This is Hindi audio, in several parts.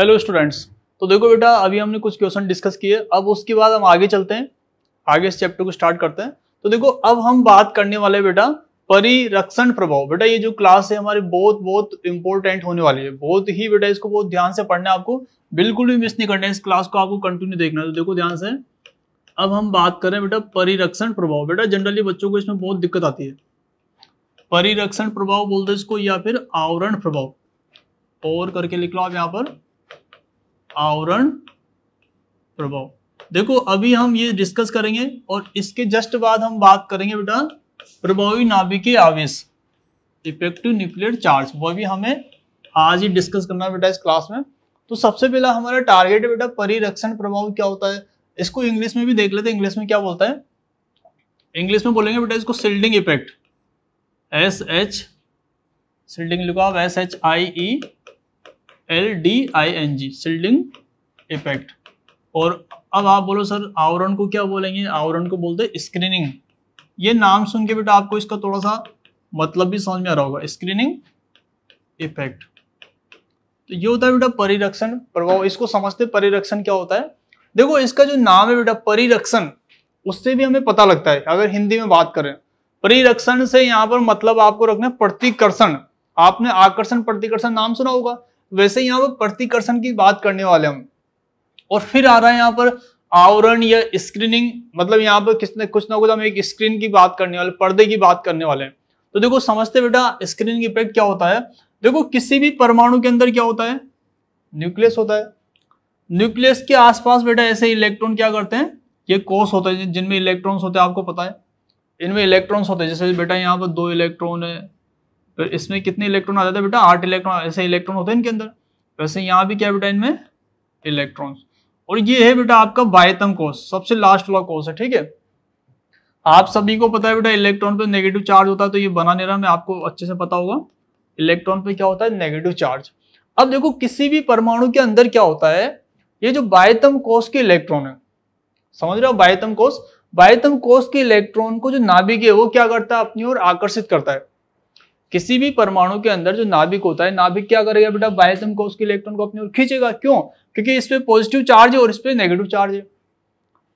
हेलो स्टूडेंट्स तो देखो बेटा अभी हमने कुछ क्वेश्चन डिस्कस किए अब उसके बाद हम आगे चलते हैं आगे इस चैप्टर को स्टार्ट करते हैं तो देखो अब हम बात करने वाले बेटा परिरक्षण प्रभाव बेटा ये जो क्लास है हमारी बहुत बहुत इंपॉर्टेंट होने वाली है बहुत ही बेटा इसको बहुत ध्यान से पढ़ना है आपको बिल्कुल भी मिस नहीं करना है इस क्लास को आपको कंटिन्यू देखना है तो देखो ध्यान से अब हम बात करें बेटा परिरक्षण प्रभाव बेटा जनरली बच्चों को इसमें बहुत दिक्कत आती है परिरक्षण प्रभाव बोलते हैं इसको या फिर आवरण प्रभाव और करके लिख लो आप यहाँ पर आवरण प्रभाव देखो अभी हम ये डिस्कस करेंगे और इसके जस्ट बाद हम बात करेंगे बेटा प्रभावी नाभिकीय आवेश इफेक्टिव न्यूक्लियर चार्ज वो भी हमें आज ही डिस्कस करना है बेटा इस क्लास में तो सबसे पहला हमारा टारगेट है बेटा परिरक्षण प्रभाव क्या होता है इसको इंग्लिश में भी देख लेते हैं इंग्लिश में क्या बोलता है इंग्लिश में बोलेंगे बेटा इसको shielding effect S H shielding लिखो आप S H I E L D I N G shielding effect और अब आप बोलो सर आवरण को क्या बोलेंगे आवरण को बोलते हैं स्क्रीनिंग ये नाम सुन के बेटा आपको इसका थोड़ा सा मतलब भी समझ में आ रहा होगा स्क्रीनिंग इफेक्ट तो ये होता है बेटा परिरक्षण प्रभाव इसको समझते परिरक्षण क्या होता है देखो इसका जो नाम है बेटा परिरक्षण उससे भी हमें पता लगता है अगर हिंदी में बात करें परिरक्षण से यहाँ पर मतलब आपको रखना है प्रतिकर्षण आपने आकर्षण प्रतिकर्षण नाम सुना होगा वैसे यहाँ पर प्रतिकर्षण की बात करने वाले हम और फिर आ रहा है यहाँ पर आवरण या स्क्रीनिंग मतलब यहाँ पर किसने कुछ ना कुछ हम एक स्क्रीन की बात करने वाले पर्दे की बात करने वाले हैं तो देखो समझते बेटा स्क्रीन इफेक्ट क्या होता है देखो किसी भी परमाणु के अंदर क्या होता है न्यूक्लियस होता है न्यूक्लियस के आसपास बेटा ऐसे इलेक्ट्रॉन क्या करते हैं ये कोष होते हैं जिनमें इलेक्ट्रॉन्स होते हैं आपको पता है इनमें इलेक्ट्रॉन्स होते हैं जैसे बेटा यहाँ पर दो इलेक्ट्रॉन है तो इसमें कितने इलेक्ट्रॉन आ जाता है बेटा आठ इलेक्ट्रॉन ऐसे इलेक्ट्रॉन होते हैं इनके अंदर वैसे यहाँ भी क्या बेटा इनमें इलेक्ट्रॉन्स और ये है बेटा आपका बायतम कोष सबसे लास्ट वाला कोस है ठीक है आप सभी को पता है बेटा इलेक्ट्रॉन पे नेगेटिव चार्ज होता है तो ये बना नहीं रहा मैं आपको अच्छे से पता होगा इलेक्ट्रॉन पे क्या होता है नेगेटिव चार्ज अब देखो किसी भी परमाणु के अंदर क्या होता है ये जो बायतम कोष के इलेक्ट्रॉन है समझ रहे हो बायतम कोष बायतम कोष के इलेक्ट्रॉन को जो नाभिक है वो क्या करता है अपनी ओर आकर्षित करता है किसी भी परमाणु के अंदर जो नाभिक होता है नाभिक क्या करेगा बेटा बाह्य को उसके इलेक्ट्रॉन को अपनी ओर खींचेगा क्यों क्योंकि इस पर पॉजिटिव चार्ज है और इस पर नेगेटिव चार्ज है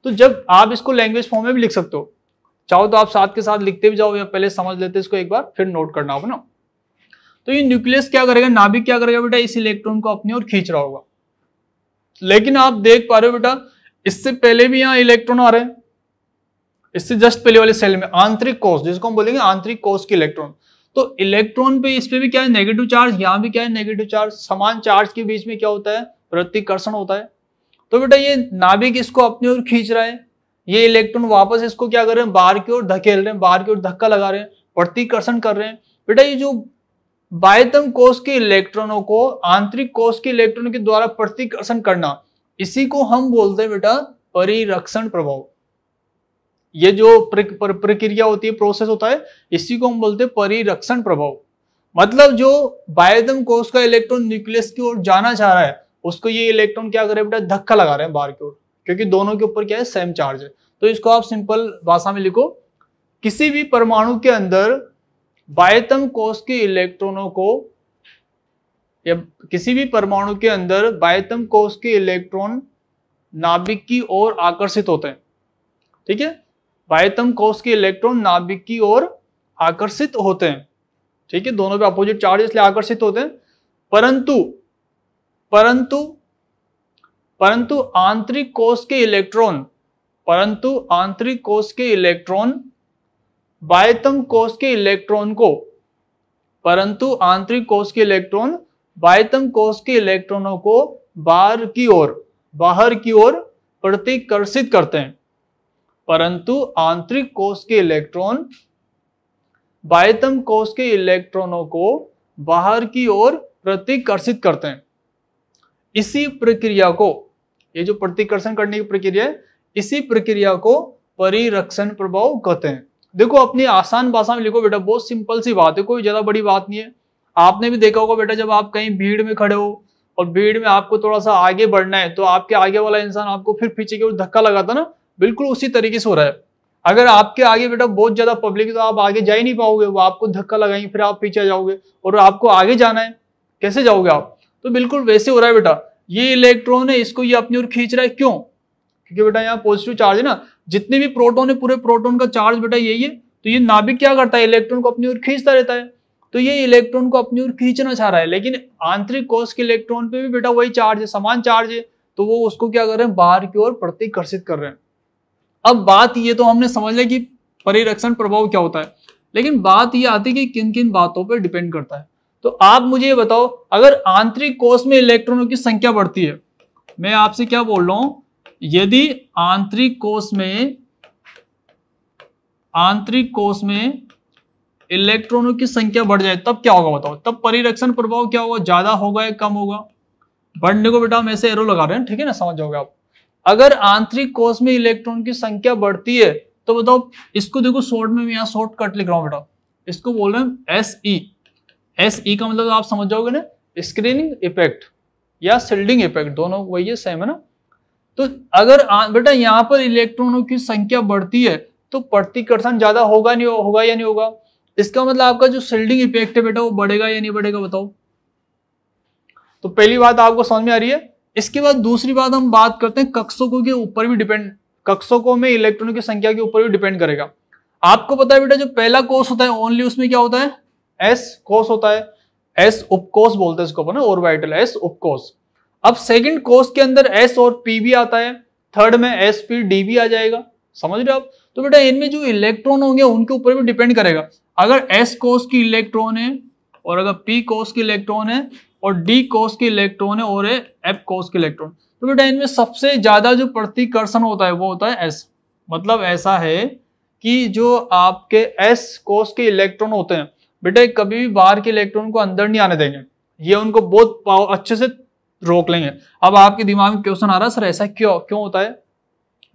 तो जब आप इसको लैंग्वेज फॉर्म में भी लिख सकते हो चाहो तो आप साथ के साथ लिखते भी जाओ या पहले समझ लेते इसको एक बार फिर नोट करना होगा ना तो ये न्यूक्लियस क्या करेगा नाभिक क्या करेगा बेटा इस इलेक्ट्रॉन को अपनी ओर खींच रहा होगा लेकिन आप देख पा रहे हो बेटा इससे पहले भी यहाँ इलेक्ट्रॉन आ रहे हैं इससे जस्ट पहले वाले सेल में आंतरिक कोष जिसको हम बोलेंगे आंतरिक कोष के इलेक्ट्रॉन तो इलेक्ट्रॉन पे इस पे भी क्या है नेगेटिव चार्ज यहाँ भी क्या है नेगेटिव चार्ज समान चार्ज के बीच में क्या होता है प्रतिकर्षण होता है तो बेटा ये नाभिक इसको अपनी ओर खींच रहा है ये इलेक्ट्रॉन वापस इसको क्या कर रहे हैं बाहर की ओर धकेल रहे हैं बाहर की ओर धक्का लगा रहे हैं प्रतिकर्षण कर रहे हैं बेटा ये जो बायतम कोष के इलेक्ट्रॉनों को आंतरिक कोष के इलेक्ट्रॉनों के द्वारा प्रतिकर्षण करना इसी को हम बोलते हैं बेटा परिरक्षण प्रभाव ये जो प्रक्रिया होती है प्रोसेस होता है इसी को हम बोलते हैं परिरक्षण प्रभाव मतलब जो बायोदम कोष का इलेक्ट्रॉन न्यूक्लियस की ओर जाना चाह रहा है उसको ये इलेक्ट्रॉन क्या कर बेटा धक्का लगा रहे हैं बाहर की ओर क्योंकि दोनों के ऊपर क्या है सेम चार्ज है तो इसको आप सिंपल भाषा में लिखो किसी भी परमाणु के अंदर बायतम कोष के इलेक्ट्रॉनों को या किसी भी परमाणु के अंदर बायतम कोष के इलेक्ट्रॉन नाभिक की ओर आकर्षित होते हैं ठीक है वायतम कोष के इलेक्ट्रॉन नाभिक की ओर आकर्षित होते हैं ठीक है दोनों पे अपोजिट चार्ज इसलिए आकर्षित होते हैं परंतु परंतु परंतु आंतरिक कोष के इलेक्ट्रॉन परंतु आंतरिक कोष के इलेक्ट्रॉन वायतम कोष के इलेक्ट्रॉन को परंतु आंतरिक कोष के इलेक्ट्रॉन वायतम कोष के इलेक्ट्रॉनों को बाहर की ओर बाहर की ओर प्रतिकर्षित करते हैं परंतु आंतरिक कोष के इलेक्ट्रॉन बाह्यतम कोष के इलेक्ट्रॉनों को बाहर की ओर प्रतिकर्षित करते हैं इसी प्रक्रिया को ये जो प्रतिकर्षण करने की प्रक्रिया है इसी प्रक्रिया को परिरक्षण प्रभाव कहते हैं देखो अपनी आसान भाषा में लिखो बेटा बहुत सिंपल सी बात है कोई ज़्यादा बड़ी बात नहीं है आपने भी देखा होगा बेटा जब आप कहीं भीड़ में खड़े हो और भीड़ में आपको थोड़ा सा आगे बढ़ना है तो आपके आगे वाला इंसान आपको फिर पीछे की ओर धक्का लगाता ना बिल्कुल उसी तरीके से हो रहा है अगर आपके आगे बेटा बहुत ज़्यादा पब्लिक है तो आप आगे जा ही नहीं पाओगे वो आपको धक्का लगाएंगे फिर आप पीछे जाओगे और आपको आगे जाना है कैसे जाओगे आप तो बिल्कुल वैसे हो रहा है बेटा ये इलेक्ट्रॉन है इसको ये अपनी ओर खींच रहा है क्यों क्योंकि बेटा यहाँ पॉजिटिव चार्ज है ना जितने भी प्रोटोन है पूरे प्रोटोन का चार्ज बेटा यही है तो ये नाभिक क्या करता है इलेक्ट्रॉन को अपनी ओर खींचता रहता है तो ये इलेक्ट्रॉन को अपनी ओर खींचना चाह रहा है लेकिन आंतरिक कोष के इलेक्ट्रॉन पे भी बेटा वही चार्ज है समान चार्ज है तो वो उसको क्या कर रहे हैं बाहर की ओर प्रतिकर्षित कर रहे हैं अब बात ये तो हमने समझ लिया कि परिरक्षण प्रभाव क्या होता है लेकिन बात ये आती है कि किन किन बातों पर डिपेंड करता है तो आप मुझे ये बताओ अगर आंतरिक कोष में इलेक्ट्रॉनों की संख्या बढ़ती है मैं आपसे क्या बोल रहा हूं यदि आंतरिक कोष में आंतरिक कोष में इलेक्ट्रॉनों की संख्या बढ़ जाए तब क्या होगा बताओ तब परिरक्षण प्रभाव क्या होगा ज्यादा होगा या कम होगा बढ़ने को बेटा हम ऐसे एरो लगा रहे हैं ठीक है ना समझ जाओगे आप अगर आंतरिक कोष में इलेक्ट्रॉन की संख्या बढ़ती है तो बताओ इसको देखो शॉर्ट में यहाँ शॉर्ट कट लिख रहा हूँ बेटा इसको बोल रहे हैं एस ई एस ई का मतलब आप समझ जाओगे ना स्क्रीनिंग इफेक्ट या सिल्डिंग इफेक्ट दोनों वही है सेम है ना तो अगर बेटा यहाँ पर इलेक्ट्रॉनों की संख्या बढ़ती है तो प्रतिकर्षण ज्यादा होगा नहीं होगा या नहीं होगा इसका मतलब आपका जो सिल्डिंग इफेक्ट है बेटा वो बढ़ेगा या नहीं बढ़ेगा बताओ तो पहली बात आपको समझ में आ रही है इसके बाद दूसरी बात हम बात करते हैं कक्षकों के ऊपर भी डिपेंड कक्षकों में इलेक्ट्रॉनों की संख्या के ऊपर भी डिपेंड करेगा आपको पता है बेटा जो पहला कोर्स होता है ओनली उसमें क्या होता है एस कोर्स होता है एस उपकोस बोलते हैं इसको ना ऑर्बिटल एस उपकोस अब सेकंड कोर्स के अंदर एस और पी भी आता है थर्ड में एस पी डी भी आ जाएगा समझ रहे हो आप तो बेटा इनमें जो इलेक्ट्रॉन होंगे उनके ऊपर भी डिपेंड करेगा अगर एस कोर्स की इलेक्ट्रॉन है और अगर पी कोर्स की इलेक्ट्रॉन है और डी कोस के इलेक्ट्रॉन है और एफ कोस के इलेक्ट्रॉन तो बेटा इनमें सबसे ज़्यादा जो प्रतिकर्षण होता है वो होता है एस मतलब ऐसा है कि जो आपके एस कोस के इलेक्ट्रॉन होते हैं बेटा कभी भी बाहर के इलेक्ट्रॉन को अंदर नहीं आने देंगे ये उनको बहुत अच्छे से रोक लेंगे अब आपके दिमाग में क्वेश्चन आ रहा है सर ऐसा क्यों क्यों होता है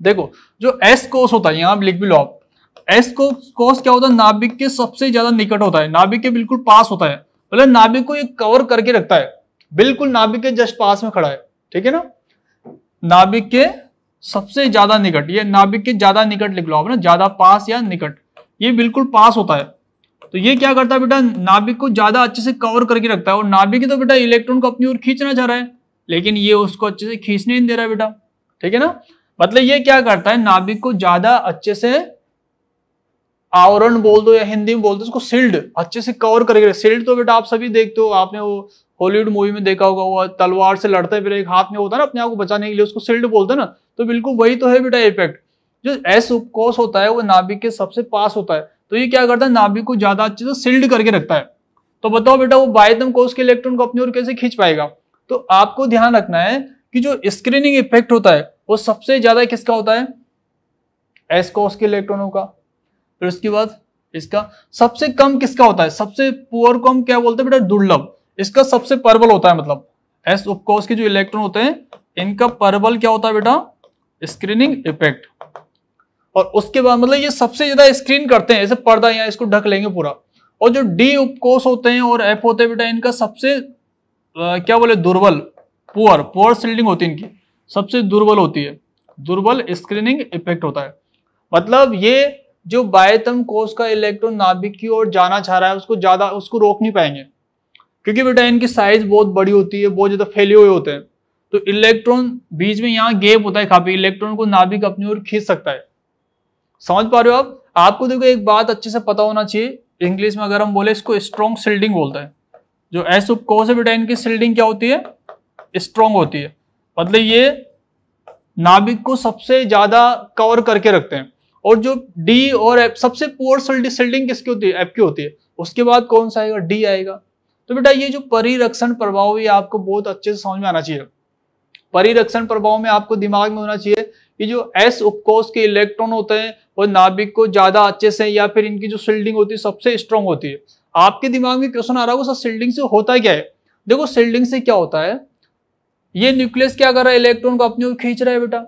देखो जो एस कोस होता है यहाँ आप लिख भी लो आप एस कोस कोस क्या होता है नाभिक के सबसे ज्यादा निकट होता है नाभिक के बिल्कुल पास होता है मतलब नाभिक को ये कवर करके रखता है बिल्कुल नाभिक के जस्ट पास में खड़ा है ठीक है ना नाभिक के सबसे ज्यादा निकट ये नाभिक के ज्यादा निकट लिख लो आप ना ज्यादा पास या निकट ये बिल्कुल पास होता है तो ये क्या करता है बेटा नाभिक को ज्यादा अच्छे से कवर करके रखता है और नाभिक तो बेटा इलेक्ट्रॉन को अपनी ओर खींचना चाह रहा है लेकिन ये उसको अच्छे से खींचने नहीं दे रहा है बेटा ठीक है ना मतलब ये क्या करता है नाभिक को ज्यादा अच्छे से आवरण बोल दो या हिंदी में बोल दो उसको सिल्ड अच्छे से कवर करेगा सिल्ड तो बेटा आप सभी देखते हो आपने वो हॉलीवुड मूवी में देखा होगा वो तलवार से लड़ते हैं फिर एक हाथ में होता है ना अपने आप को बचाने के लिए उसको सिल्ड बोलते हैं ना तो बिल्कुल वही तो है बेटा इफेक्ट जो एस उपकोष होता है वो नाभिक के सबसे पास होता है तो ये क्या करता है नाभिक को ज्यादा अच्छे से सिल्ड करके रखता है तो बताओ बेटा वो बायतम कोष के इलेक्ट्रॉन को अपनी ओर कैसे खींच पाएगा तो आपको ध्यान रखना है कि जो स्क्रीनिंग इफेक्ट होता है वो सबसे ज्यादा किसका होता है एस कोष के इलेक्ट्रॉनों का फिर उसके बाद इसका सबसे कम किसका होता है सबसे पुअर को हम क्या बोलते हैं बेटा दुर्लभ इसका सबसे परबल होता है मतलब एस उपकोष के जो इलेक्ट्रॉन होते हैं इनका परबल क्या होता है बेटा स्क्रीनिंग इफेक्ट और उसके बाद मतलब ये सबसे ज्यादा स्क्रीन करते हैं ऐसे पर्दा यहाँ इसको ढक लेंगे पूरा और जो डी उपकोष होते हैं और एफ होते हैं बेटा इनका सबसे आ, क्या बोले दुर्बल पुअर पुअर सील्डिंग होती है इनकी सबसे दुर्बल होती है दुर्बल स्क्रीनिंग इफेक्ट होता है मतलब ये जो बायतम कोष का इलेक्ट्रॉन नाभिक की ओर जाना चाह रहा है उसको ज़्यादा उसको रोक नहीं पाएंगे क्योंकि बेटा इनकी साइज बहुत बड़ी होती है बहुत ज़्यादा फैले हुए होते हैं तो इलेक्ट्रॉन बीच में यहाँ गेप होता है काफी इलेक्ट्रॉन को नाभिक अपनी ओर खींच सकता है समझ पा रहे हो आप आपको देखो एक बात अच्छे से पता होना चाहिए इंग्लिश में अगर हम बोले इसको स्ट्रॉन्ग सील्डिंग बोलता है जो एस उपकोष है बेटा इनकी सील्डिंग क्या होती है स्ट्रॉन्ग होती है मतलब ये नाभिक को सबसे ज्यादा कवर करके रखते हैं और जो डी और एफ सबसे पुअर सेल्डिंग किसकी होती है एफ की होती है उसके बाद कौन सा आएगा डी आएगा तो बेटा ये जो परिरक्षण प्रभाव ये आपको बहुत अच्छे से समझ में आना चाहिए परिरक्षण प्रभाव में आपको दिमाग में होना चाहिए कि जो एस उपकोष के इलेक्ट्रॉन होते हैं वो नाभिक को ज्यादा अच्छे से या फिर इनकी जो सील्डिंग होती है सबसे स्ट्रांग होती है आपके दिमाग में क्वेश्चन आ रहा है वो सील्डिंग से होता है क्या है देखो सील्डिंग से क्या होता है ये न्यूक्लियस क्या कर रहा है इलेक्ट्रॉन को अपने ओर खींच रहा है बेटा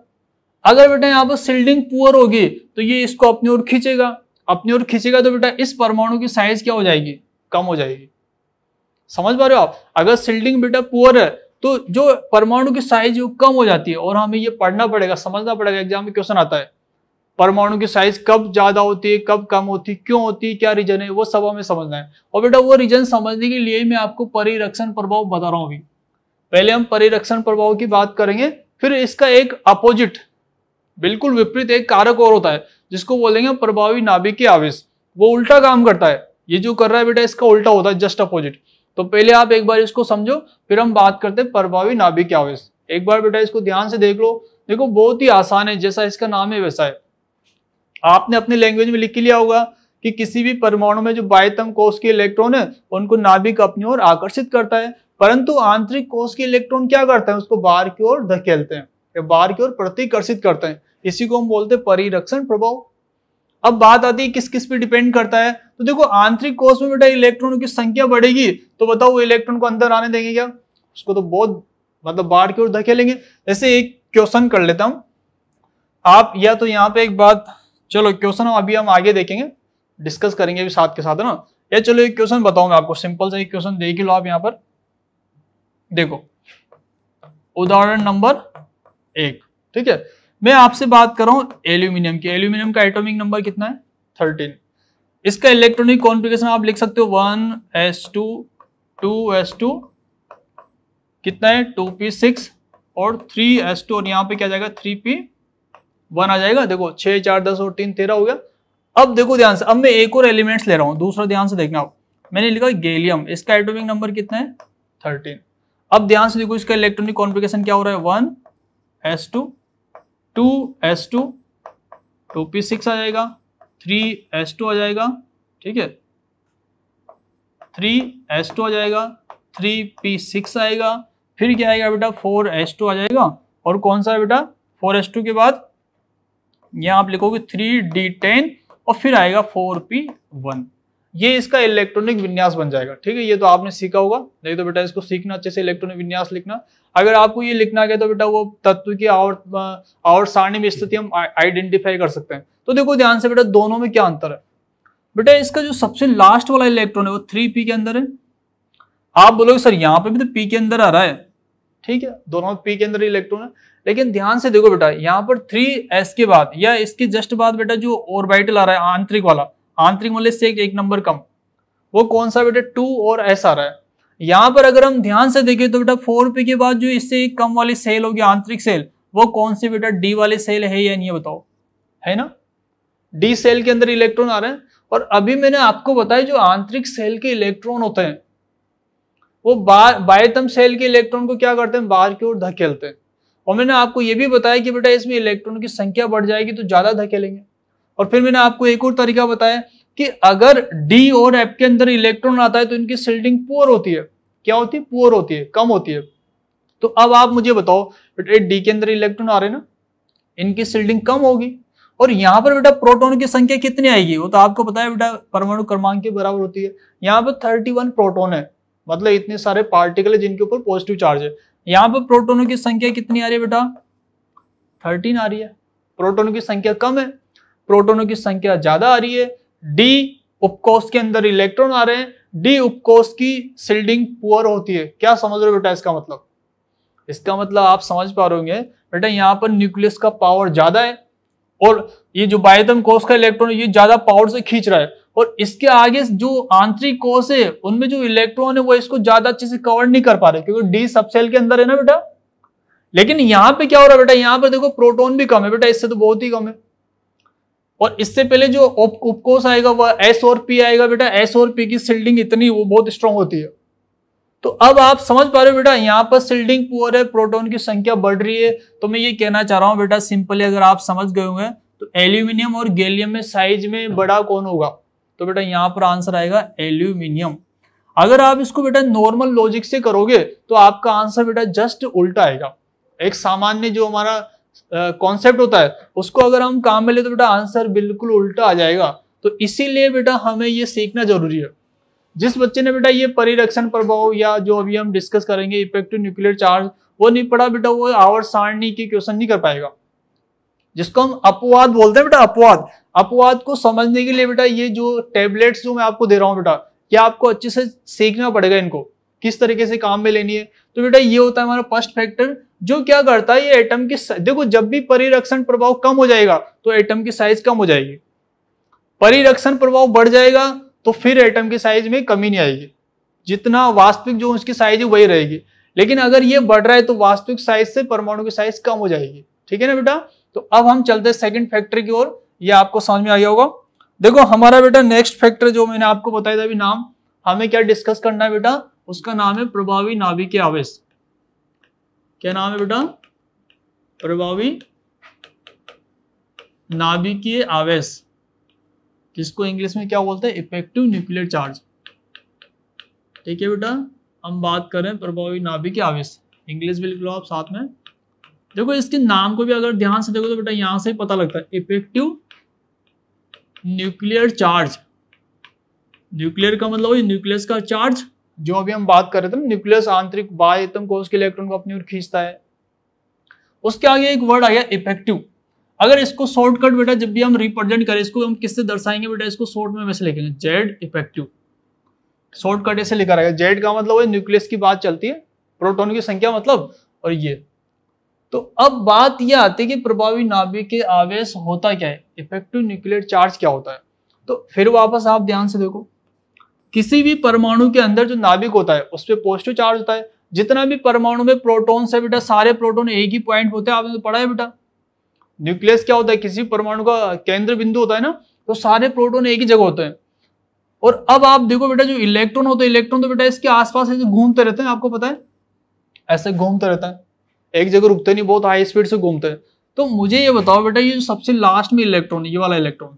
अगर बेटा यहाँ पर सील्डिंग पुअर होगी तो ये इसको अपनी ओर खींचेगा अपनी ओर खींचेगा तो बेटा इस परमाणु की साइज क्या हो जाएगी कम हो जाएगी समझ पा रहे हो आप अगर सिल्डिंग बेटा पुअर है तो जो परमाणु की साइज वो कम हो जाती है और हमें ये पढ़ना पड़ेगा समझना पड़ेगा एग्जाम में क्वेश्चन आता है परमाणु की साइज कब ज्यादा होती है कब कम होती है क्यों होती है क्या रीजन है वो सब हमें समझना है और बेटा वो रीजन समझने के लिए मैं आपको परिरक्षण प्रभाव बता रहा हूँ अभी पहले हम परिरक्षण प्रभाव की बात करेंगे फिर इसका एक अपोजिट बिल्कुल विपरीत एक कारक और होता है जिसको बोलेंगे प्रभावी के आवेश वो उल्टा काम करता है ये जो कर रहा है बेटा इसका उल्टा होता है जस्ट अपोजिट तो पहले आप एक बार इसको समझो फिर हम बात करते हैं प्रभावी के आवेश एक बार बेटा इसको ध्यान से देख लो देखो बहुत ही आसान है जैसा इसका नाम है वैसा है आपने अपने लैंग्वेज में लिख के लिया होगा कि किसी भी परमाणु में जो बायतम कोष के इलेक्ट्रॉन है उनको नाभिक अपनी ओर आकर्षित करता है परंतु आंतरिक कोष के इलेक्ट्रॉन क्या करते हैं उसको बाहर की ओर धकेलते हैं या बाहर की ओर प्रतिकर्षित करते हैं इसी को हम बोलते हैं परिरक्षण प्रभाव अब बात आती है किस किस पे डिपेंड करता है तो देखो आंतरिक कोष में बेटा इलेक्ट्रॉन की संख्या बढ़ेगी तो बताओ वो इलेक्ट्रॉन को अंदर आने देंगे क्या उसको तो बहुत मतलब बाढ़ की ओर धकेलेंगे ऐसे एक क्वेश्चन कर लेता हूं आप या तो यहाँ पे एक बात चलो क्वेश्चन अभी हम आगे देखेंगे डिस्कस करेंगे अभी साथ के साथ है ना ये चलो एक क्वेश्चन बताऊं मैं आपको सिंपल सा एक क्वेश्चन देख ही लो आप यहाँ पर देखो उदाहरण नंबर एक ठीक है मैं आपसे बात कर रहा हूँ एल्यूमिनियम की एल्यूमिनियम का एटोमिक नंबर कितना है थर्टीन इसका इलेक्ट्रॉनिक कॉन्फ़िगरेशन आप लिख सकते हो one S two two S two कितना है टू पी सिक्स और थ्री एस टू और यहाँ पे क्या जाएगा थ्री पी वन आ जाएगा देखो छः चार दस और तीन तेरह हो गया अब देखो ध्यान से अब मैं एक और एलिमेंट्स ले रहा हूँ दूसरा ध्यान से देखना आप मैंने लिखा गेलियम इसका एटोमिक नंबर कितना है थर्टीन अब ध्यान से देखो इसका इलेक्ट्रॉनिक कॉन्फिगेशन क्या हो रहा है one S two two S two two P six आ जाएगा थ्री एस टू आ जाएगा ठीक है थ्री एस टू आ जाएगा थ्री पी सिक्स आएगा फिर क्या आएगा बेटा फोर एस टू आ जाएगा और कौन सा है बेटा फोर एस टू के बाद यहाँ आप लिखोगे थ्री डी टेन और फिर आएगा फोर पी वन ये इसका इलेक्ट्रॉनिक विन्यास बन जाएगा ठीक है ये तो आपने सीखा होगा नहीं तो बेटा इसको सीखना अच्छे से इलेक्ट्रॉनिक विन्यास लिखना अगर आपको ये लिखना गया तो बेटा वो तत्व की और और सारणी में स्थिति हम आइडेंटिफाई कर सकते हैं तो देखो ध्यान से बेटा दोनों में क्या अंतर है बेटा इसका जो सबसे लास्ट वाला इलेक्ट्रॉन है वो थ्री पी के अंदर है आप बोलोगे सर यहाँ पे भी तो पी के अंदर आ रहा है ठीक है दोनों पी के अंदर इलेक्ट्रॉन है लेकिन ध्यान से देखो बेटा यहाँ पर थ्री एस के बाद या इसके जस्ट बाद बेटा जो ऑर्बिटल आ रहा है आंतरिक वाला आंतरिक मूल्य से एक नंबर कम वो कौन सा बेटा टू और एस आ रहा है यहाँ पर अगर हम ध्यान से देखें तो बेटा फोर रुपये के बाद जो इससे एक कम वाली सेल होगी आंतरिक सेल वो कौन सी बेटा डी वाली सेल है या नहीं बताओ है ना डी सेल के अंदर इलेक्ट्रॉन आ रहे हैं और अभी मैंने आपको बताया जो आंतरिक सेल के इलेक्ट्रॉन होते हैं वो बायतम सेल के इलेक्ट्रॉन को क्या करते हैं बाहर की ओर धकेलते हैं और मैंने आपको ये भी बताया कि बेटा इसमें इलेक्ट्रॉन की संख्या बढ़ जाएगी तो ज़्यादा धकेलेंगे और फिर मैंने आपको एक और तरीका बताया कि अगर डी और एफ के अंदर इलेक्ट्रॉन आता है तो इनकी सिल्डिंग पुअर होती है क्या होती है पुअर होती है कम होती है तो अब आप मुझे बताओ बेटा डी के अंदर इलेक्ट्रॉन आ रहे ना इनकी सिल्डिंग कम होगी और यहाँ पर बेटा प्रोटोन की संख्या कितनी आएगी वो तो आपको पता है बेटा परमाणु क्रमांक के बराबर होती है यहाँ पर थर्टी वन प्रोटोन है मतलब इतने सारे पार्टिकल है जिनके ऊपर पॉजिटिव चार्ज है यहाँ पर प्रोटोनों की संख्या कितनी आ रही है बेटा थर्टीन आ रही है प्रोटोनों की संख्या कम है प्रोटोनों की संख्या ज्यादा आ रही है डी उपकोष के अंदर इलेक्ट्रॉन आ रहे हैं डी उपकोष की सील्डिंग पुअर होती है क्या समझ रहे हो बेटा इसका मतलब इसका मतलब आप समझ पा रहे होंगे बेटा यहाँ पर न्यूक्लियस का पावर ज्यादा है और ये जो बायतम कोष का इलेक्ट्रॉन ये ज्यादा पावर से खींच रहा है और इसके आगे जो आंतरिक कोष है उनमें जो इलेक्ट्रॉन है वो इसको ज्यादा अच्छे से कवर नहीं कर पा रहे क्योंकि डी सबसेल के अंदर है ना बेटा लेकिन यहाँ पे क्या हो रहा है बेटा यहाँ पे देखो प्रोटोन भी कम है बेटा इससे तो बहुत ही कम है और इससे पहले जो उपकोष आएगा वह एस और पी आएगा बेटा एस और पी की सील्डिंग इतनी वो बहुत स्ट्रांग होती है तो अब आप समझ पा रहे हो बेटा यहाँ पर सील्डिंग पुअर है प्रोटोन की संख्या बढ़ रही है तो मैं ये कहना चाह रहा हूँ बेटा सिंपली अगर आप समझ गए होंगे तो एल्यूमिनियम और गैलियम में साइज में बड़ा कौन होगा तो बेटा यहाँ पर आंसर आएगा एल्यूमिनियम अगर आप इसको बेटा नॉर्मल लॉजिक से करोगे तो आपका आंसर बेटा जस्ट उल्टा आएगा एक सामान्य जो हमारा कॉन्सेप्ट होता है उसको अगर हम काम में ले तो बेटा आंसर बिल्कुल उल्टा आ जाएगा तो इसीलिए बेटा हमें ये सीखना जरूरी है जिस बच्चे ने बेटा ये परिरक्षण प्रभाव या जो अभी हम डिस्कस करेंगे इफेक्टिव न्यूक्लियर चार्ज वो नहीं पढ़ा बेटा वो आवर सारणी के क्वेश्चन नहीं कर पाएगा जिसको हम अपवाद बोलते हैं बेटा अपवाद अपवाद को समझने के लिए बेटा ये जो टेबलेट्स जो मैं आपको दे रहा हूँ बेटा ये आपको अच्छे से सीखना पड़ेगा इनको किस तरीके से काम में लेनी है तो बेटा ये होता है हमारा फर्स्ट फैक्टर जो क्या करता है ये एटम की देखो जब भी परिरक्षण प्रभाव कम हो जाएगा तो एटम की साइज कम हो जाएगी परिरक्षण प्रभाव बढ़ जाएगा तो फिर एटम की साइज में कमी नहीं आएगी जितना वास्तविक जो उसकी साइज है वही रहेगी लेकिन अगर ये बढ़ रहा है तो वास्तविक साइज से परमाणु की साइज कम हो जाएगी ठीक है ना बेटा तो अब हम चलते हैं सेकेंड फैक्टर की ओर ये आपको समझ में आ गया होगा देखो हमारा बेटा नेक्स्ट फैक्टर जो मैंने आपको बताया था अभी नाम हमें क्या डिस्कस करना है बेटा उसका नाम है प्रभावी नाभिक आवेश क्या नाम है बेटा प्रभावी के आवेश जिसको इंग्लिश में क्या बोलते हैं इफेक्टिव न्यूक्लियर चार्ज ठीक है बेटा हम बात करें प्रभावी के आवेश इंग्लिश भी लिख लो आप साथ में देखो इसके नाम को भी अगर ध्यान से देखो तो बेटा यहां से पता लगता है इफेक्टिव न्यूक्लियर चार्ज न्यूक्लियर का मतलब न्यूक्लियस का चार्ज जो अभी हम बात कर रहे थे न्यूक्लियस आंतरिक बाह्य एकदम कोष के इलेक्ट्रॉन को अपनी ओर खींचता है उसके आगे एक वर्ड आया इफेक्टिव अगर इसको शॉर्टकट बेटा जब भी हम रिप्रेजेंट करें इसको हम किससे दर्शाएंगे बेटा इसको शॉर्ट में वैसे लिखेंगे जेड इफेक्टिव शॉर्टकट ऐसे लिखा रहेगा जेड का मतलब न्यूक्लियस की बात चलती है प्रोटोन की संख्या मतलब और ये तो अब बात ये आती है कि प्रभावी नाभिक के आवेश होता क्या है इफेक्टिव न्यूक्लियर चार्ज क्या होता है तो फिर वापस आप ध्यान से देखो किसी भी परमाणु के अंदर जो नाभिक होता है उस पर पॉजिटिव चार्ज होता है जितना भी परमाणु में प्रोटोन है बेटा सारे प्रोटोन एक ही पॉइंट होते हैं आपने तो पढ़ा है बेटा न्यूक्लियस क्या होता है किसी परमाणु का केंद्र बिंदु होता है ना तो सारे प्रोटोन एक ही जगह होते हैं और अब आप देखो बेटा जो इलेक्ट्रॉन होते हैं इलेक्ट्रॉन तो बेटा इसके आसपास ऐसे घूमते रहते हैं आपको पता है ऐसे घूमते रहते हैं एक जगह रुकते नहीं बहुत हाई स्पीड से घूमते हैं तो मुझे ये बताओ बेटा ये सबसे लास्ट में इलेक्ट्रॉन ये वाला इलेक्ट्रॉन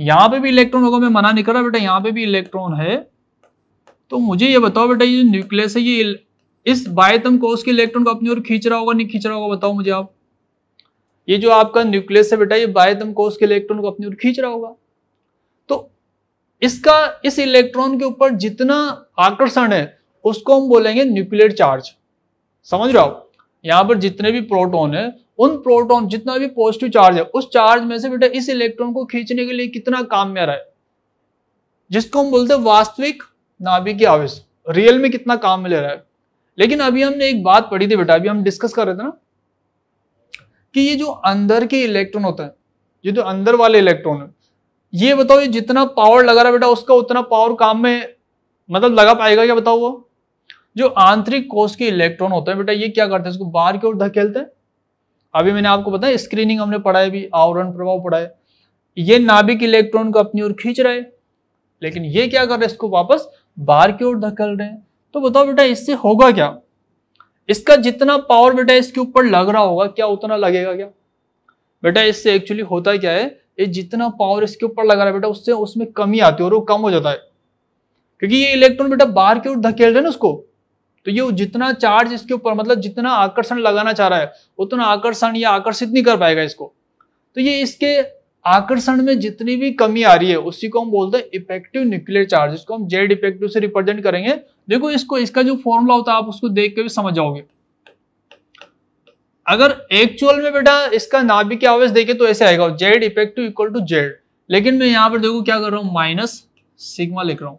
यहां पे भी इलेक्ट्रॉन होगा मैं मना नहीं कर रहा बेटा यहां पे भी इलेक्ट्रॉन है तो मुझे ये बताओ बेटा ये न्यूक्लियस है ये इस बायतम कोष के इलेक्ट्रॉन को अपनी ओर खींच रहा होगा नहीं खींच रहा होगा बताओ मुझे आप ये जो आपका न्यूक्लियस है बेटा ये बायतम कोष के इलेक्ट्रॉन को अपनी ओर खींच रहा होगा तो इसका इस इलेक्ट्रॉन के ऊपर जितना आकर्षण है उसको हम बोलेंगे न्यूक्लियर चार्ज समझ रहे हो यहां पर जितने भी प्रोटोन है उन प्रोटॉन जितना भी पॉजिटिव चार्ज है उस चार्ज में से बेटा इस इलेक्ट्रॉन को खींचने के लिए कितना काम में आ रहा है जिसको हम बोलते हैं वास्तविक नाभिक आवेश रियल में कितना काम में ले रहा है लेकिन अभी हमने एक बात पढ़ी थी बेटा अभी हम डिस्कस कर रहे थे ना कि ये जो अंदर के इलेक्ट्रॉन होता है ये जो अंदर वाले इलेक्ट्रॉन है ये बताओ ये जितना पावर लगा रहा है बेटा उसका उतना पावर काम में मतलब लगा पाएगा क्या बताओ वो जो आंतरिक कोष के इलेक्ट्रॉन होते हैं बेटा ये क्या करते हैं इसको बाहर की ओर धकेलते हैं अभी मैंने आपको बताया स्क्रीनिंग हमने पढ़ाई भी आवरण प्रभाव पढ़ाए ये नाभिक इलेक्ट्रॉन को अपनी ओर खींच रहे लेकिन ये क्या कर रहे इसको वापस बाहर की ओर धकेल रहे हैं तो बताओ बेटा इससे होगा क्या इसका जितना पावर बेटा इसके ऊपर लग रहा होगा क्या उतना लगेगा क्या बेटा इससे एक्चुअली होता क्या है ये जितना पावर इसके ऊपर लगा रहा है बेटा उससे उसमें कमी आती है और वो कम हो जाता है क्योंकि ये इलेक्ट्रॉन बेटा बाहर की ओर धकेल रहे हैं ना उसको तो ये जितना चार्ज इसके ऊपर मतलब जितना आकर्षण लगाना चाह रहा है उतना आकर्षण या आकर्षित नहीं कर पाएगा इसको तो ये इसके आकर्षण में जितनी भी कमी आ रही है उसी को हम बोलते हैं इफेक्टिव न्यूक्लियर चार्ज इसको हम जेड इफेक्टिव से रिप्रेजेंट करेंगे देखो इसको इसका जो फॉर्मूला होता है आप उसको देख के भी समझ जाओगे अगर एक्चुअल में बेटा इसका नाभिक आवेश देखे तो ऐसे आएगा Z effective equal to Z लेकिन मैं यहां पर देखो क्या कर रहा हूं माइनस सिग्मा लिख रहा हूं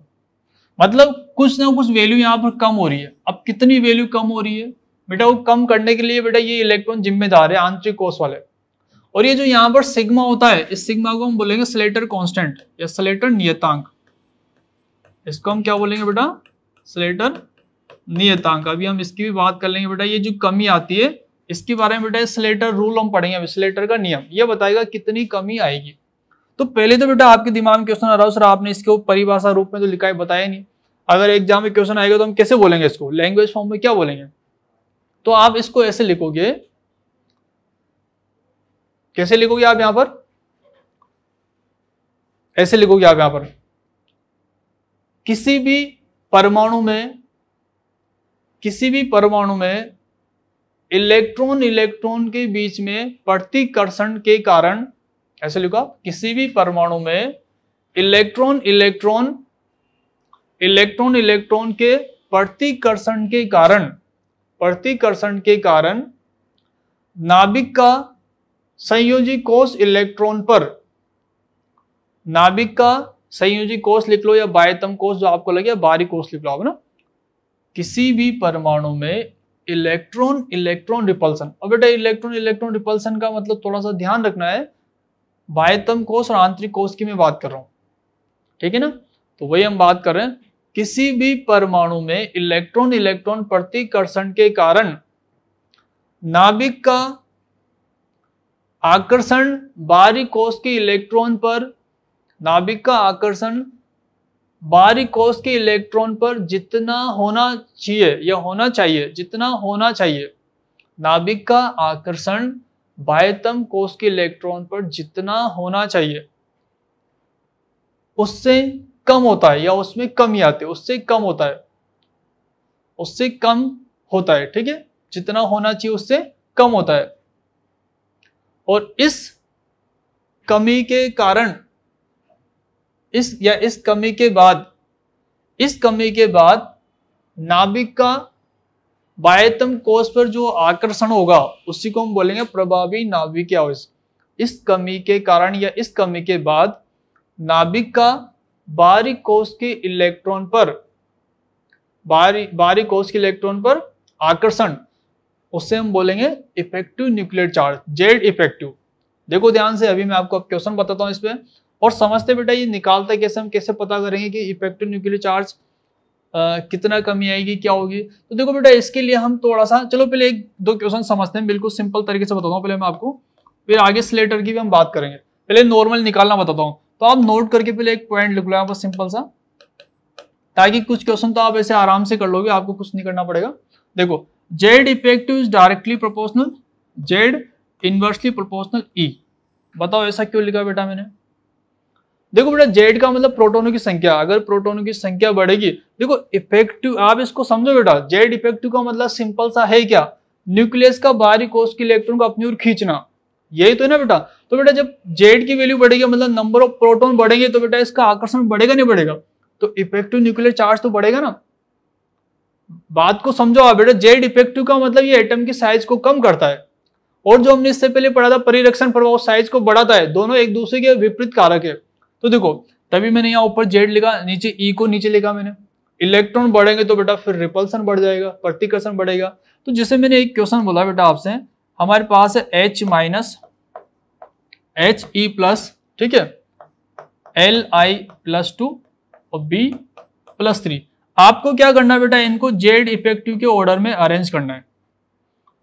मतलब कुछ ना कुछ वैल्यू यहाँ पर कम हो रही है अब कितनी वैल्यू कम हो रही है बेटा वो कम करने के लिए बेटा ये इलेक्ट्रॉन जिम्मेदार है आंतरिक कोष वाले और ये जो यहाँ पर सिग्मा होता है इस सिग्मा को हम बोलेंगे स्लेटर कॉन्स्टेंट या स्लेटर नियतांक इसको हम क्या बोलेंगे बेटा स्लेटर नियतांक अभी हम इसकी भी बात कर लेंगे बेटा ये जो कमी आती है इसके बारे में बेटा स्लेटर रूल हम पढ़ेंगे स्लेटर का नियम ये बताएगा कितनी कमी आएगी तो पहले तो बेटा आपके दिमाग में क्वेश्चन आ रहा हो सर आपने इसके परिभाषा रूप में तो लिखा है बताया नहीं अगर एग्जाम में क्वेश्चन आएगा तो हम कैसे बोलेंगे इसको लैंग्वेज फॉर्म में क्या बोलेंगे तो आप इसको ऐसे लिखोगे कैसे लिखोगे आप यहां पर ऐसे लिखोगे आप यहां पर किसी भी परमाणु में किसी भी परमाणु में इलेक्ट्रॉन इलेक्ट्रॉन के बीच में प्रतिकर्षण के कारण ऐसे लिखो आप किसी भी परमाणु में इलेक्ट्रॉन इलेक्ट्रॉन इलेक्ट्रॉन इलेक्ट्रॉन के प्रतिकर्षण के कारण प्रतिकर्षण के कारण नाभिक का संयोजी कोष इलेक्ट्रॉन पर नाभिक का संयोजी कोष लिख लो या बायतम कोष जो आपको लगे बारी कोष लिख लो आप ना किसी भी परमाणु में इलेक्ट्रॉन इलेक्ट्रॉन रिपल्सन और बेटा इलेक्ट्रॉन इलेक्ट्रॉन रिपल्सन का मतलब थोड़ा सा ध्यान रखना है बाह्यतम कोष और आंतरिक कोष की मैं बात कर रहा हूं ठीक है ना तो वही हम बात कर रहे हैं किसी भी परमाणु में इलेक्ट्रॉन इलेक्ट्रॉन प्रतिकर्षण के कारण नाभिक का आकर्षण बारी कोष के इलेक्ट्रॉन पर नाभिक का आकर्षण बारी कोष के इलेक्ट्रॉन पर जितना होना चाहिए या होना चाहिए जितना होना चाहिए नाभिक का आकर्षण बायतम कोष के इलेक्ट्रॉन पर जितना होना चाहिए उससे कम होता है या उसमें कमी आती है उससे कम होता है उससे कम होता है ठीक है जितना होना चाहिए उससे कम होता है और इस कमी के कारण इस या इस कमी के बाद इस कमी के बाद नाभिक का बाह्यतम कोष पर जो आकर्षण होगा उसी को हम बोलेंगे प्रभावी नाभिक आवेश इस कमी के कारण या इस कमी के बाद नाभिक का बारी कोष के इलेक्ट्रॉन पर बारी बारी कोष के इलेक्ट्रॉन पर आकर्षण उससे हम बोलेंगे effective nuclear charge Z effective देखो ध्यान से अभी मैं आपको क्वेश्चन बताता हूँ इस पर और समझते बेटा ये निकालते कैसे हम कैसे पता करेंगे कि इफेक्टिव न्यूक्लियर चार्ज कितना कमी आएगी क्या होगी तो देखो बेटा इसके लिए हम थोड़ा सा चलो पहले एक दो क्वेश्चन समझते हैं बिल्कुल सिंपल तरीके से बताता हूँ पहले मैं आपको फिर आगे स्लेटर की भी हम बात करेंगे पहले नॉर्मल निकालना बताता हूँ तो आप नोट करके पहले एक पॉइंट लिख लो यहाँ पर सिंपल सा ताकि कुछ क्वेश्चन तो आप ऐसे आराम से कर लोगे आपको कुछ नहीं करना पड़ेगा देखो Z effective is directly proportional Z inversely proportional E बताओ ऐसा क्यों लिखा बेटा मैंने देखो बेटा जेड का मतलब प्रोटोनों की संख्या अगर प्रोटोनों की संख्या बढ़ेगी देखो इफेक्टिव आप इसको समझो बेटा जेड इफेक्टिव का मतलब सिंपल सा है क्या न्यूक्लियस का बाहरी कोष के इलेक्ट्रॉन को अपनी ओर खींचना यही तो है ना बेटा तो बेटा जब जेड की वैल्यू बढ़ेगी मतलब नंबर ऑफ प्रोटोन बढ़ेंगे तो बेटा इसका आकर्षण बढ़ेगा नहीं बढ़ेगा तो इफेक्टिव न्यूक्लियर चार्ज तो बढ़ेगा ना बात को समझो आप बेटा जेड इफेक्टिव का मतलब ये एटम की साइज को कम करता है और जो हमने इससे पहले पढ़ा था परिरक्षण प्रभाव साइज को बढ़ाता है दोनों एक दूसरे के विपरीत कारक है तो देखो तभी मैंने यहाँ ऊपर जेड लिखा नीचे ई e को नीचे लिखा मैंने इलेक्ट्रॉन बढ़ेंगे तो बेटा फिर रिपल्सन बढ़ जाएगा प्रतिकर्षण बढ़ेगा तो जैसे मैंने एक क्वेश्चन बोला बेटा आपसे हमारे पास है H minus H E plus ठीक है एल आई प्लस टू और बी प्लस थ्री आपको क्या करना है बेटा इनको जेड इफेक्टिव के ऑर्डर में अरेंज करना है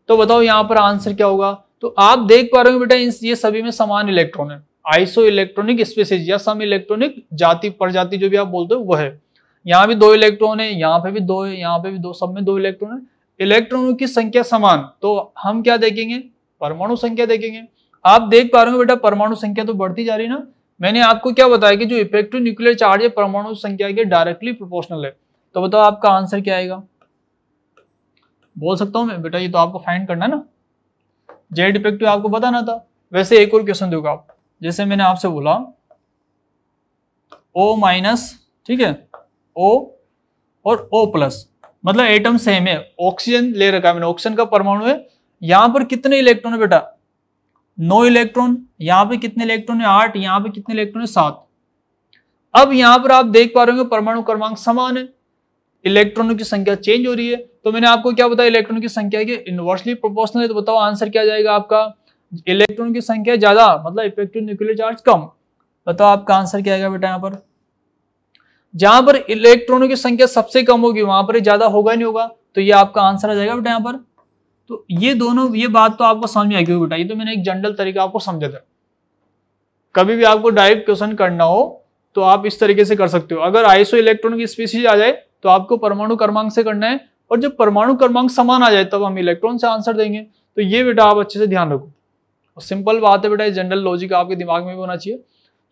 तो बताओ यहां पर आंसर क्या होगा तो आप देख पा रहे हो बेटा ये सभी में समान इलेक्ट्रॉन है आइसो इलेक्ट्रॉनिक स्पीसीज या सम इलेक्ट्रॉनिक जाति प्रजाति जो भी आप बोलते हो वह है यहाँ भी दो इलेक्ट्रॉन है यहाँ पे भी दो है यहाँ पे भी दो सब में दो इलेक्ट्रॉन है इलेक्ट्रॉनों की संख्या समान तो हम क्या देखेंगे परमाणु संख्या देखेंगे आप देख पा रहे हो बेटा परमाणु संख्या तो बढ़ती जा रही है ना मैंने आपको क्या बताया कि जो इफेक्टिव न्यूक्लियर चार्ज है परमाणु संख्या के डायरेक्टली प्रोपोर्शनल है तो बताओ आपका आंसर क्या आएगा बोल सकता हूँ मैं बेटा ये तो आपको फाइंड करना है ना जेड इफेक्टिव आपको बताना था वैसे एक और क्वेश्चन दूंगा आप जैसे मैंने आपसे बोला ओ माइनस ठीक है ओ और ओ प्लस मतलब एटम सेम है ऑक्सीजन ले रखा है मैंने ऑक्सीजन का परमाणु है यहां पर कितने इलेक्ट्रॉन है बेटा नौ इलेक्ट्रॉन यहां पे कितने इलेक्ट्रॉन है आठ यहां पे कितने इलेक्ट्रॉन है सात अब यहां पर आप देख पा रहे हो परमाणु क्रमांक समान है इलेक्ट्रॉनों की संख्या चेंज हो रही है तो मैंने आपको क्या बताया इलेक्ट्रॉन की संख्या के इनवर्सली प्रोपोर्शनल है तो बताओ आंसर क्या जाएगा आपका इलेक्ट्रॉन की संख्या ज्यादा मतलब इफेक्टिव न्यूक्लियर चार्ज कम बताओ आपका आंसर क्या आएगा बेटा यहाँ पर जहां पर इलेक्ट्रॉनों की संख्या सबसे कम होगी वहां पर ज्यादा होगा नहीं होगा तो ये आपका आंसर आ जाएगा बेटा यहाँ पर तो ये दोनों ये बात तो आपको समझ में आएगी बेटा ये तो मैंने एक जनरल तरीका आपको समझा था कभी भी आपको डायरेक्ट क्वेश्चन करना हो तो आप इस तरीके से कर सकते हो अगर आइसो इलेक्ट्रॉन की स्पीसीज आ जाए तो आपको परमाणु क्रमांक से करना है और जब परमाणु क्रमांक समान आ जाए तब हम इलेक्ट्रॉन से आंसर देंगे तो ये बेटा आप अच्छे से ध्यान रखो और सिंपल बात है बेटा जनरल लॉजिक आपके दिमाग में भी होना चाहिए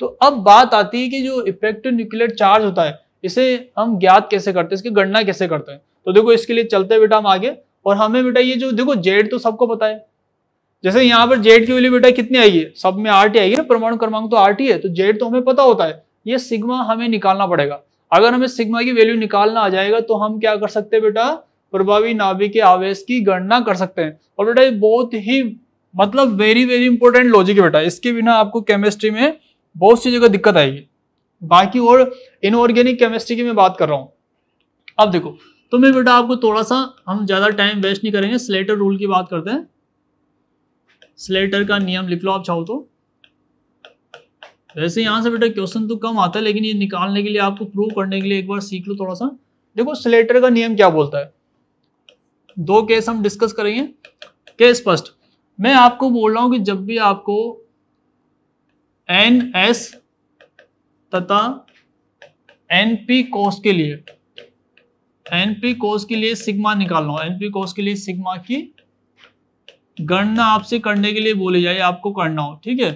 तो अब बात आती है कि जो इफेक्टिव न्यूक्लियर चार्ज होता है इसे हम ज्ञात कैसे करते हैं इसकी गणना कैसे करते हैं तो देखो इसके लिए चलते हैं बेटा हम आगे और हमें बेटा ये जो देखो जेड तो सबको पता है जैसे यहाँ पर जेड की वैल्यू बेटा कितनी आई है सब में आर टी आई है परमाणु क्रमांक तो आर टी है तो जेड तो हमें पता होता है ये सिग्मा हमें निकालना पड़ेगा अगर हमें सिग्मा की वैल्यू निकालना आ जाएगा तो हम क्या कर सकते हैं बेटा प्रभावी नाभिक के आवेश की गणना कर सकते हैं और बेटा ये बहुत ही मतलब वेरी वेरी इंपॉर्टेंट लॉजिक है बेटा इसके बिना आपको केमिस्ट्री में बहुत सी जगह दिक्कत आएगी बाकी और इनऑर्गेनिक केमिस्ट्री की मैं बात कर रहा हूँ अब देखो तो मैं बेटा आपको थोड़ा सा हम ज़्यादा टाइम वेस्ट नहीं करेंगे स्लेटर रूल की बात करते हैं स्लेटर का नियम लिख लो आप चाहो तो वैसे यहां से बेटा क्वेश्चन तो कम आता है लेकिन ये निकालने के लिए आपको प्रूव करने के लिए एक बार सीख लो थोड़ा सा देखो स्लेटर का नियम क्या बोलता है दो केस हम डिस्कस करेंगे केस फर्स्ट मैं आपको बोल रहा हूं कि जब भी आपको एन एस तथा एन पी कोस के लिए एन पी कोस के लिए सिग्मा निकालना हो एन पी कोस के लिए सिग्मा की गणना आपसे करने के लिए बोली जाए आपको करना हो ठीक है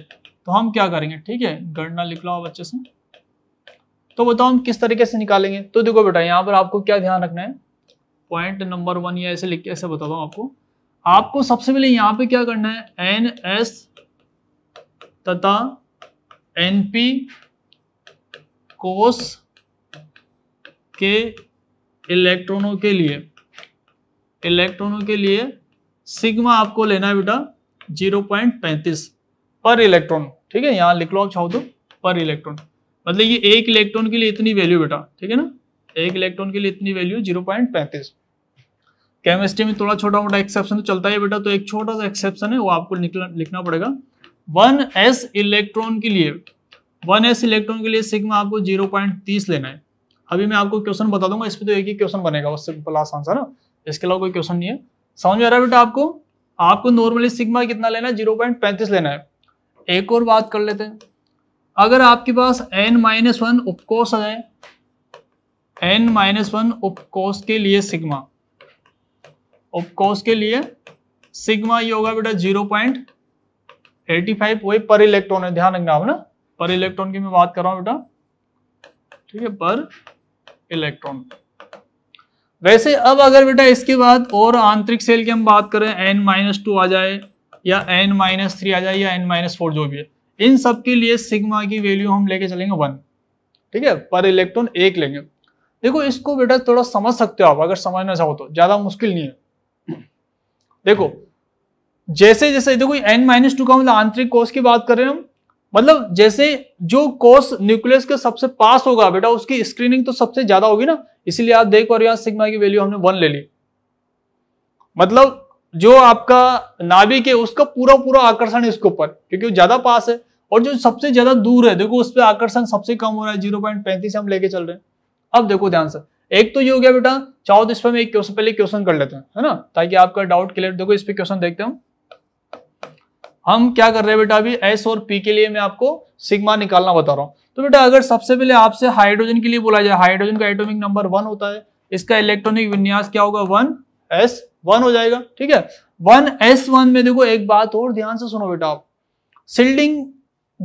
तो हम क्या करेंगे ठीक है गणना लिख लो आप अच्छे से तो बताओ हम किस तरीके से निकालेंगे तो देखो बेटा यहां पर आपको क्या ध्यान रखना है पॉइंट नंबर वन या ऐसे लिख के ऐसे बताता हूँ आपको आपको सबसे पहले यहां पे क्या करना है एन एस तथा एन पी कोस के इलेक्ट्रॉनों के लिए इलेक्ट्रॉनों के लिए सिग्मा आपको लेना है बेटा 0.35 पर इलेक्ट्रॉन ठीक है यहां लिख लो आप चाहो तो पर इलेक्ट्रॉन मतलब ये एक इलेक्ट्रॉन के लिए इतनी वैल्यू बेटा ठीक है ना एक इलेक्ट्रॉन के लिए इतनी वैल्यू जीरो पॉइंट पैंतीस केमिस्ट्री में थोड़ा छोटा मोटा एक्सेप्शन तो चलता है बेटा तो एक छोटा सा एक्सेप्शन है वो आपको लिखना पड़ेगा वन एस इलेक्ट्रॉन के लिए वन एस इलेक्ट्रॉन के लिए सिग्मा आपको जीरो पॉइंट तीस लेना है अभी मैं आपको क्वेश्चन बता दूंगा इस पर तो एक ही क्वेश्चन बनेगा उससे प्लास आंसर है इसके अलावा कोई क्वेश्चन नहीं है समझ में आ रहा है बेटा आपको आपको नॉर्मली सिग्मा कितना लेना है जीरो पॉइंट पैंतीस लेना है एक और बात कर लेते हैं अगर आपके पास एन माइनस वन उपकोष है एन माइनस वन उपकोष के लिए सिग्मा और के लिए सिग्मा ये होगा बेटा जीरो पॉइंट एटी फाइव वही पर इलेक्ट्रॉन है ध्यान रखना आप ना पर इलेक्ट्रॉन की मैं बात कर रहा हूं बेटा ठीक है पर इलेक्ट्रॉन वैसे अब अगर बेटा इसके बाद और आंतरिक सेल की हम बात करें एन माइनस टू आ जाए या एन माइनस थ्री आ जाए या एन माइनस फोर जो भी है इन सब के लिए सिग्मा की वैल्यू हम लेके चलेंगे वन ठीक है पर इलेक्ट्रॉन एक लेंगे देखो इसको बेटा थोड़ा समझ सकते हो आप अगर समझना चाहो तो ज़्यादा मुश्किल नहीं है देखो जैसे जैसे देखो एन माइनस टू का मतलब आंतरिक कोष की बात कर रहे हैं हम मतलब जैसे जो कोष न्यूक्लियस के सबसे पास होगा बेटा उसकी स्क्रीनिंग तो सबसे ज्यादा होगी ना इसीलिए आप देख पा रहे सिग्मा की वैल्यू हमने वन ले ली मतलब जो आपका नाभिक है उसका पूरा पूरा आकर्षण है इसके ऊपर क्योंकि ज्यादा पास है और जो सबसे ज्यादा दूर है देखो उस पर आकर्षण सबसे कम हो रहा है जीरो पॉइंट पैंतीस हम लेके चल रहे हैं अब देखो ध्यान से एक तो ये हो गया बेटा चाहो तो इस पर एक क्वेश्चन पहले क्वेश्चन कर लेते हैं है ना ताकि आपका डाउट क्लियर देखो इस पर क्वेश्चन देखते हूँ हम क्या कर रहे हैं बेटा अभी एस और पी के लिए मैं आपको सिग्मा निकालना बता रहा हूँ तो बेटा अगर सबसे पहले आपसे हाइड्रोजन के लिए बोला जाए हाइड्रोजन का एटोमिक नंबर वन होता है इसका इलेक्ट्रॉनिक विन्यास क्या होगा वन एस वन हो जाएगा ठीक है वन एस वन में देखो एक बात और ध्यान से सुनो बेटा आप सिल्डिंग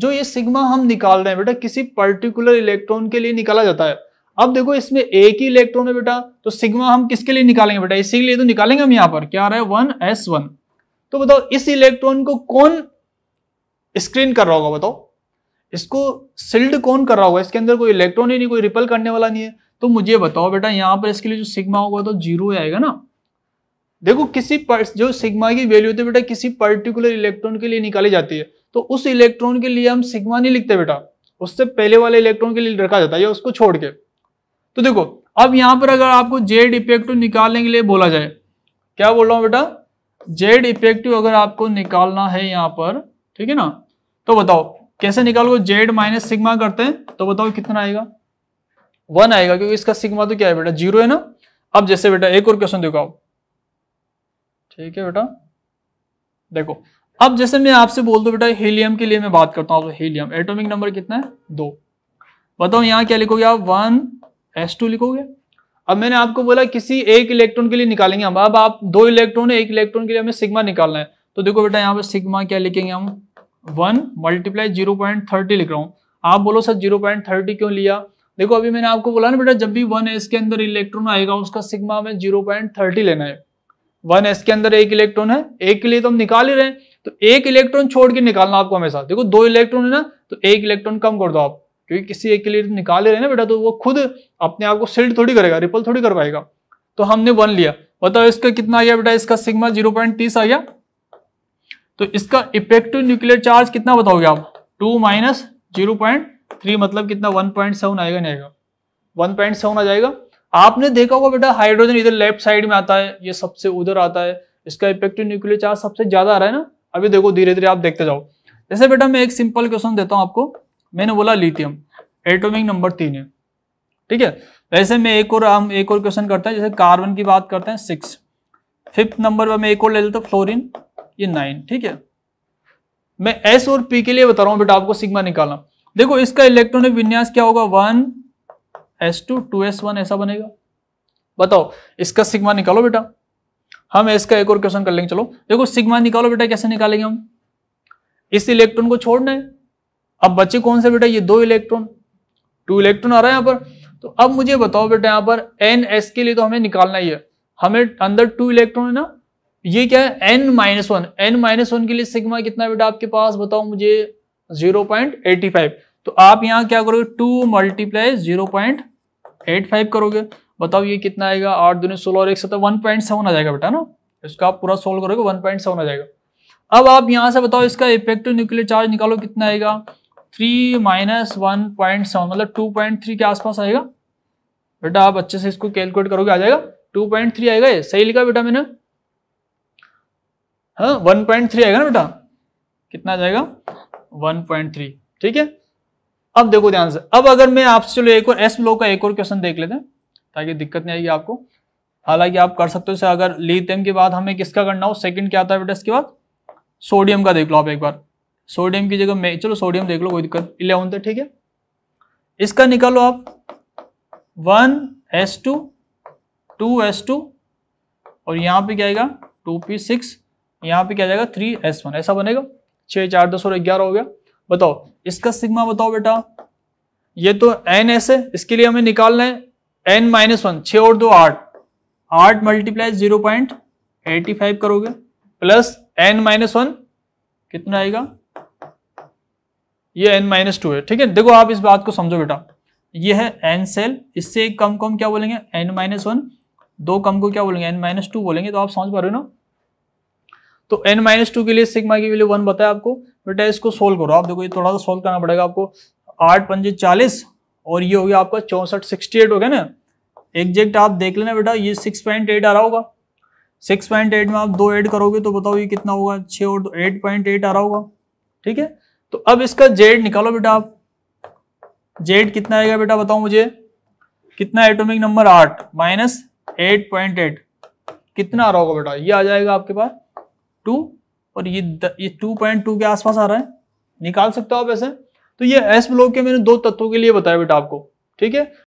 जो ये सिग्मा हम निकाल रहे हैं बेटा किसी पर्टिकुलर इलेक्ट्रॉन के लिए निकाला जाता है अब देखो इसमें एक ही इलेक्ट्रॉन है बेटा तो सिग्मा हम किसके लिए निकालेंगे बेटा इसीलिए तो निकालेंगे हम यहां पर क्या आ रहा है वन एस वन तो बताओ इस इलेक्ट्रॉन को कौन स्क्रीन कर रहा होगा बताओ इसको सिल्ड कौन कर रहा होगा इसके अंदर कोई इलेक्ट्रॉन ही नहीं कोई रिपल करने वाला नहीं है तो मुझे बताओ बेटा यहाँ पर इसके लिए जो सिग्मा होगा तो जीरो आएगा ना देखो किसी पर जो सिग्मा की वैल्यू होती है बेटा किसी पर्टिकुलर इलेक्ट्रॉन के लिए निकाली जाती है तो उस इलेक्ट्रॉन के लिए हम सिग्मा नहीं लिखते बेटा उससे पहले वाले इलेक्ट्रॉन के लिए रखा जाता है या उसको छोड़ के तो देखो अब यहां पर अगर आपको जेड इफेक्टिव निकालने के लिए बोला जाए क्या बोल रहा हूं बेटा जेड इफेक्टिव अगर आपको निकालना है यहां पर ठीक है ना तो बताओ कैसे निकालो जेड माइनस सिग्मा करते हैं तो बताओ कितना आएगा वन आएगा क्योंकि इसका सिग्मा तो क्या है बेटा जीरो है ना अब जैसे बेटा एक और क्वेश्चन दिखाओ ठीक है बेटा देखो अब जैसे मैं आपसे बोल दू बेटा हीलियम के लिए मैं बात करता तो हीलियम एटॉमिक नंबर कितना है दो बताओ यहां क्या लिखोगे आप वन एस टू लिखोगे अब मैंने आपको बोला किसी एक इलेक्ट्रॉन के लिए निकालेंगे हम अब आप दो इलेक्ट्रॉन एक इलेक्ट्रॉन के लिए हमें सिग्मा निकालना है तो देखो बेटा यहाँ पर सिग्मा क्या लिखेंगे हम one multiply zero point thirty लिख रहा हूँ आप बोलो सर जीरो पॉइंट थर्टी क्यों लिया देखो अभी मैंने आपको बोला ना बेटा जब भी वन एस के अंदर इलेक्ट्रॉन आएगा उसका सिग्मा हमें जीरो पॉइंट थर्टी लेना है वन एस के अंदर एक इलेक्ट्रॉन है एक के लिए तो हम निकाल ही रहे हैं तो एक इलेक्ट्रॉन छोड़ के निकालना आपको हमेशा देखो दो इलेक्ट्रॉन है ना तो एक इलेक्ट्रॉन कम कर दो आप क्योंकि किसी एक के लिए निकाल रहे ना बेटा तो वो खुद अपने आप को सिल्ड थोड़ी करेगा रिपल थोड़ी कर पाएगा तो हमने वन लिया बताओ इसका कितना आ गया बेटा इसका सिग्मा जीरो पॉइंट तीस आ गया तो इसका इफेक्टिव न्यूक्लियर चार्ज कितना बताओगे आप two minus zero point three मतलब कितना वन पॉइंट सेवन आएगा नहीं आएगा वन पॉइंट सेवन आ जाएगा आपने देखा होगा बेटा हाइड्रोजन इधर लेफ्ट साइड में आता है ये सबसे उधर आता है इसका इफेक्टिव न्यूक्लियर चार्ज सबसे ज्यादा आ रहा है ना अभी देखो धीरे धीरे आप देखते जाओ जैसे बेटा मैं एक सिंपल क्वेश्चन देता हूँ आपको मैंने बोला लिथियम एटॉमिक नंबर तीन है ठीक है वैसे मैं एक और हम एक और क्वेश्चन करते हैं जैसे कार्बन की बात करते हैं सिक्स फिफ्थ नंबर पर मैं एक और ले लेता हूँ फ्लोरिन ये नाइन ठीक है मैं एस और पी के लिए बता रहा हूँ बेटा आपको सिग्मा निकालना देखो इसका इलेक्ट्रॉनिक विन्यास क्या होगा one S two two S one ऐसा बनेगा बताओ इसका सिग्मा निकालो बेटा हम इसका एक और क्वेश्चन कर लेंगे चलो देखो सिग्मा निकालो बेटा कैसे निकालेंगे हम इस इलेक्ट्रॉन को छोड़ना है अब बच्चे कौन से बेटा ये दो इलेक्ट्रॉन टू इलेक्ट्रॉन आ रहा है यहाँ पर तो अब मुझे बताओ बेटा यहाँ पर एन एस के लिए तो हमें निकालना ही है हमें अंदर टू इलेक्ट्रॉन है ना ये क्या है N minus one N minus one के लिए सिग्मा कितना बेटा आपके पास बताओ मुझे जीरो पॉइंट एटी फाइव तो आप यहाँ क्या करोगे two multiply zero point eight five करोगे बताओ ये कितना आएगा आठ दूनी सोलह और एक सत्रह वन पॉइंट सेवन आ जाएगा बेटा ना इसका आप पूरा सोल्व करोगे वन पॉइंट सेवन आ जाएगा अब आप यहाँ से बताओ इसका इफेक्टिव न्यूक्लियर चार्ज निकालो कितना आएगा three minus one point seven मतलब टू पॉइंट थ्री के आसपास आएगा बेटा आप अच्छे से इसको कैलकुलेट करोगे आ जाएगा टू पॉइंट थ्री आएगा ये सही लिखा बेटा मैंने हाँ वन पॉइंट थ्री आएगा ना बेटा कितना जाएगा वन पॉइंट थ्री ठीक है अब देखो ध्यान से अब अगर मैं आपसे चलो एक और एस ब्लॉक का एक और क्वेश्चन देख लेते हैं ताकि दिक्कत नहीं आएगी आपको हालांकि आप कर सकते हो अगर लीथियम के बाद हमें किसका करना हो सेकंड क्या आता है बेटा इसके बाद सोडियम का देख लो आप एक बार सोडियम की जगह मैं चलो सोडियम देख लो कोई दिक्कत इलेवन था तो ठीक है इसका निकालो आप one S two two S two और यहाँ पे क्या आएगा टू पी सिक्स यहाँ पे क्या जाएगा थ्री एस वन ऐसा बनेगा छः चार दस और ग्यारह हो गया बताओ इसका सिग्मा बताओ बेटा ये तो एन एस है इसके लिए हमें निकालना है एन माइनस वन छः और दो आठ आठ multiply zero point eighty five करोगे प्लस एन माइनस वन कितना आएगा ये एन माइनस टू है ठीक है देखो आप इस बात को समझो बेटा ये है एन सेल इससे एक कम कम क्या बोलेंगे एन माइनस वन दो कम को क्या बोलेंगे एन माइनस टू बोलेंगे तो आप समझ पा रहे हो ना तो एन माइनस टू के लिए सिग्मा की वैल्यू वन बताया आपको बेटा इसको सोल्व करो आप देखो ये थोड़ा सा सोल्व करना पड़ेगा आपको आठ पंजे चालीस और ये हो गया आपका चौंसठ सिक्सटी एट हो गया ना एग्जैक्ट आप देख लेना बेटा ये सिक्स पॉइंट एट आ रहा होगा सिक्स पॉइंट एट में आप दो एड करोगे तो बताओ ये कितना होगा छः और एट पॉइंट एट आ रहा होगा ठीक है तो अब इसका जेड निकालो बेटा आप जेड कितना आएगा बेटा बताओ मुझे कितना एटॉमिक नंबर आठ माइनस एट पॉइंट एट कितना आ रहा होगा बेटा ये आ जाएगा आपके पास टू और ये द, ये टू पॉइंट टू के आसपास आ रहा है निकाल सकते हो आप ऐसे तो ये एस ब्लॉक के मैंने दो तत्वों के लिए बताया बेटा आपको ठीक है